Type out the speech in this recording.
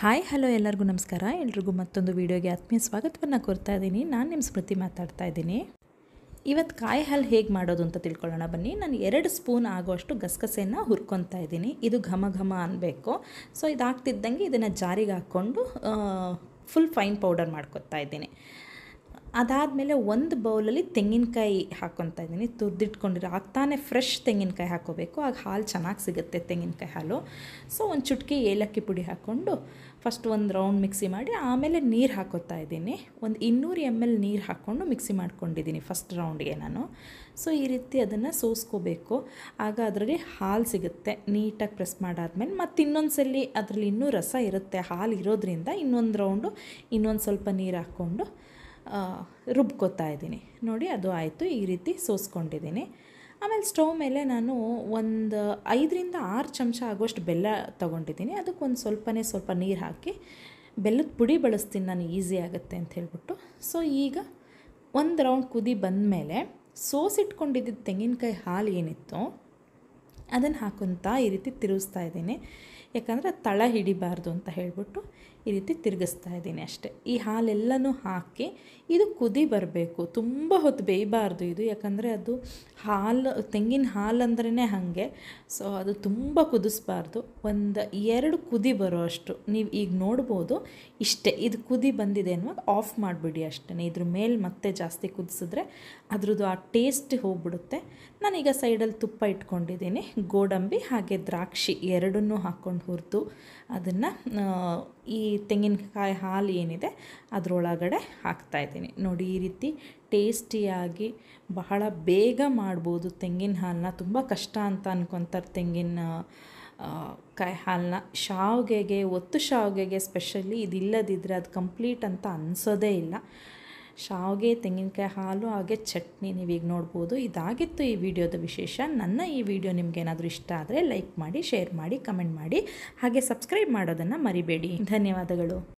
hi hello ಎಲ್ಲರಿಗೂ ನಮಸ್ಕಾರ ಎಲ್ರಿಗೂ ಮತ್ತೊಂದು ವೀಡಿಯೋಗೆ ಆತ್ಮೀಯ ಸ್ವಾಗತವನ್ನು ಕೊಡ್ತಾ ಇದ್ದೀನಿ ನಾನು ನಿಮ್ಮ ಸ್ಮೃತಿ ಮಾತಾಡ್ತಾ ಇದ್ದೀನಿ ಇವತ್ತು ಕಾಯಿ ಹಾಲು ಹೇಗೆ ಮಾಡೋದು ಅಂತ ತಿಳ್ಕೊಳ್ಳೋಣ ಬನ್ನಿ ನಾನು ಎರಡು ಸ್ಪೂನ್ ಆಗುವಷ್ಟು ಗಸಗಸೆಯನ್ನು ಹುರ್ಕೊತಾ ಇದ್ದೀನಿ ಇದು ಘಮ ಘಮ ಅನ್ನಬೇಕು ಸೊ ಇದಾಗ್ತಿದ್ದಂಗೆ ಇದನ್ನು ಜಾರಿಗೆ ಹಾಕ್ಕೊಂಡು ಫುಲ್ ಫೈನ್ ಪೌಡರ್ ಮಾಡ್ಕೊತಾ ಇದ್ದೀನಿ ಅದಾದಮೇಲೆ ಒಂದು ಬೌಲಲ್ಲಿ ತೆಂಗಿನಕಾಯಿ ಹಾಕ್ಕೊತಾ ಇದ್ದೀನಿ ತುರಿದಿಟ್ಕೊಂಡಿರೋ ಆಗ ತಾನೇ ಫ್ರೆಶ್ ತೆಂಗಿನಕಾಯಿ ಹಾಕ್ಕೋಬೇಕು ಆಗ ಹಾಲು ಚೆನ್ನಾಗಿ ಸಿಗುತ್ತೆ ತೆಂಗಿನಕಾಯಿ ಹಾಲು ಸೊ ಒಂದು ಚುಟ್ಕಿ ಏಲಕ್ಕಿ ಪುಡಿ ಹಾಕ್ಕೊಂಡು ಫಸ್ಟ್ ಒಂದು ರೌಂಡ್ ಮಿಕ್ಸಿ ಮಾಡಿ ಆಮೇಲೆ ನೀರು ಹಾಕೋತಾ ಇದ್ದೀನಿ ಒಂದು ಇನ್ನೂರು ಎಮ್ ಎಲ್ ನೀರು ಹಾಕ್ಕೊಂಡು ಮಿಕ್ಸಿ ಮಾಡ್ಕೊಂಡಿದ್ದೀನಿ ಫಸ್ಟ್ ರೌಂಡ್ಗೆ ನಾನು ಸೊ ಈ ರೀತಿ ಅದನ್ನು ಸೋಸ್ಕೋಬೇಕು ಆಗ ಅದರಲ್ಲಿ ಹಾಲು ಸಿಗುತ್ತೆ ನೀಟಾಗಿ ಪ್ರೆಸ್ ಮಾಡಾದ್ಮೇಲೆ ಮತ್ತು ಇನ್ನೊಂದು ಸಲ ಅದರಲ್ಲಿ ಇನ್ನೂ ರಸ ಇರುತ್ತೆ ಹಾಲು ಇರೋದ್ರಿಂದ ಇನ್ನೊಂದು ರೌಂಡು ಇನ್ನೊಂದು ಸ್ವಲ್ಪ ನೀರು ಹಾಕ್ಕೊಂಡು ರುಬ್ಕೋತಾ ಇದ್ದೀನಿ ನೋಡಿ ಅದು ಆಯಿತು ಈ ರೀತಿ ಸೋಸ್ಕೊಂಡಿದ್ದೀನಿ ಆಮೇಲೆ ಸ್ಟವ್ ಮೇಲೆ ನಾನು ಒಂದು ಐದರಿಂದ ಆರು ಚಮಚ ಆಗೋಷ್ಟು ಬೆಲ್ಲ ತೊಗೊಂಡಿದ್ದೀನಿ ಅದಕ್ಕೊಂದು ಸ್ವಲ್ಪನೇ ಸ್ವಲ್ಪ ನೀರು ಹಾಕಿ ಬೆಲ್ಲದ ಪುಡಿ ಬಳಸ್ತೀನಿ ನಾನು ಈಸಿ ಆಗುತ್ತೆ ಅಂತ ಹೇಳ್ಬಿಟ್ಟು ಸೊ ಈಗ ಒಂದು ರೌಂಡ್ ಕುದಿ ಬಂದ ಮೇಲೆ ಸೋಸಿಟ್ಕೊಂಡಿದ್ದ ತೆಂಗಿನಕಾಯಿ ಹಾಲು ಏನಿತ್ತು ಅದನ್ನು ಹಾಕೊಂತ ಈ ರೀತಿ ತಿರುಗಿಸ್ತಾ ಇದ್ದೀನಿ ಯಾಕಂದರೆ ತಳ ಹಿಡಿಬಾರ್ದು ಅಂತ ಹೇಳಿಬಿಟ್ಟು ಈ ರೀತಿ ತಿರುಗಿಸ್ತಾ ಇದ್ದೀನಿ ಅಷ್ಟೇ ಈ ಹಾಲೆಲ್ಲನೂ ಹಾಕಿ ಇದು ಕುದಿ ಬರಬೇಕು ತುಂಬ ಹೊತ್ತು ಬೇಯಬಾರ್ದು ಇದು ಯಾಕಂದರೆ ಅದು ಹಾಲು ತೆಂಗಿನ ಹಾಲು ಅಂದ್ರೇ ಹಾಗೆ ಸೊ ಅದು ತುಂಬ ಕುದಿಸ್ಬಾರ್ದು ಒಂದು ಎರಡು ಕುದಿ ಬರೋ ಅಷ್ಟು ನೀವು ಈಗ ನೋಡ್ಬೋದು ಇಷ್ಟೇ ಇದು ಕುದಿ ಬಂದಿದೆ ಅನ್ನೋದು ಆಫ್ ಮಾಡಿಬಿಡಿ ಅಷ್ಟೇ ಇದ್ರ ಮೇಲೆ ಮತ್ತೆ ಜಾಸ್ತಿ ಕುದಿಸಿದ್ರೆ ಅದ್ರದ್ದು ಆ ಟೇಸ್ಟ್ ಹೋಗ್ಬಿಡುತ್ತೆ ನಾನೀಗ ಸೈಡಲ್ಲಿ ತುಪ್ಪ ಇಟ್ಕೊಂಡಿದ್ದೀನಿ ಗೋಡಂಬಿ ಹಾಗೆ ದ್ರಾಕ್ಷಿ ಎರಡನ್ನೂ ಹಾಕ್ಕೊಂಡು ಹುರಿದು ಅದನ್ನು ಈ ತೆಂಗಿನಕಾಯಿ ಹಾಲು ಏನಿದೆ ಅದರೊಳಗಡೆ ಹಾಕ್ತಾಯಿದ್ದೀನಿ ನೋಡಿ ಈ ರೀತಿ ಟೇಸ್ಟಿಯಾಗಿ ಬಹಳ ಬೇಗ ಮಾಡ್ಬೋದು ತೆಂಗಿನ ಹಾಲನ್ನ ತುಂಬ ಕಷ್ಟ ಅಂತ ಅನ್ಕೊತಾರೆ ತೆಂಗಿನ ಕಾಯಿ ಹಾಲನ್ನ ಶಾವಿಗೆಗೆ ಒತ್ತು ಶಾವಿಗೆಗೆ ಸ್ಪೆಷಲಿ ಇದಿಲ್ಲದಿದ್ದರೆ ಅದು ಕಂಪ್ಲೀಟ್ ಅಂತ ಅನಿಸೋದೇ ಇಲ್ಲ ಶಾವಿಗೆ ತೆಂಗಿನಕಾಯಿ ಹಾಲು ಹಾಗೆ ಚಟ್ನಿ ನೀವೀಗ ನೋಡ್ಬೋದು ಇದಾಗಿತ್ತು ಈ ವಿಡಿಯೋದ ವಿಶೇಷ ನನ್ನ ಈ ವಿಡಿಯೋ ಏನಾದರೂ ಇಷ್ಟ ಆದರೆ ಲೈಕ್ ಮಾಡಿ ಶೇರ್ ಮಾಡಿ ಕಮೆಂಟ್ ಮಾಡಿ ಹಾಗೆ ಸಬ್ಸ್ಕ್ರೈಬ್ ಮಾಡೋದನ್ನು ಮರಿಬೇಡಿ ಧನ್ಯವಾದಗಳು